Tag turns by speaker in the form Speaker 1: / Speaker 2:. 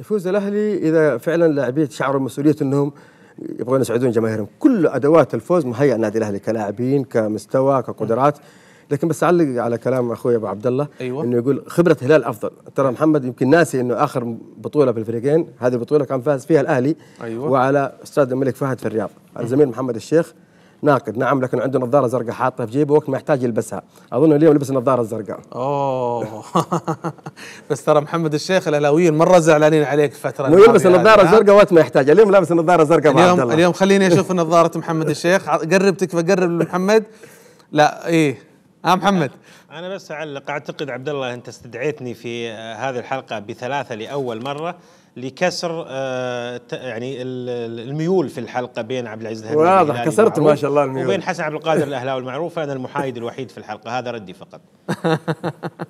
Speaker 1: يفوز الاهلي اذا فعلا لاعبيه شعروا مسؤوليه انهم يبغون يسعدون جماهيرهم كل ادوات الفوز مهيئه النادي الاهلي كلاعبين كمستوى كقدرات لكن بس اعلق على كلام اخوي ابو عبد الله أيوة. انه يقول خبره هلال افضل ترى محمد يمكن ناسي انه اخر بطوله بالفريقين هذه البطوله كان فاز فيها الاهلي أيوة. وعلى استاد الملك فهد في الرياض الزميل محمد الشيخ ناقد نعم لكن عنده نظاره زرقاء حاطها في جيبه وقت ما يحتاج يلبسها اظن اليوم لبس
Speaker 2: النظاره الزرقاء
Speaker 3: اوه بس ترى محمد الشيخ الاهلاويين مره زعلانين عليك الفتره مو يلبس النظاره
Speaker 2: الزرقاء وقت ما يحتاج اليوم لابس النظاره الزرقاء اليوم اليوم خليني اشوف
Speaker 3: نظاره محمد الشيخ قرب تكفى قرب لمحمد لا ايه ها محمد
Speaker 4: انا بس اعلق اعتقد عبد الله انت استدعيتني في آه، هذه الحلقه بثلاثه لاول مره لكسر آه يعني الميول في الحلقه بين عبد العزيز الهنيدي واضح كسرت ما شاء الله الميول وبين حسن عبد القادر الاهلاوي المعروف انا المحايد الوحيد في الحلقه هذا ردي فقط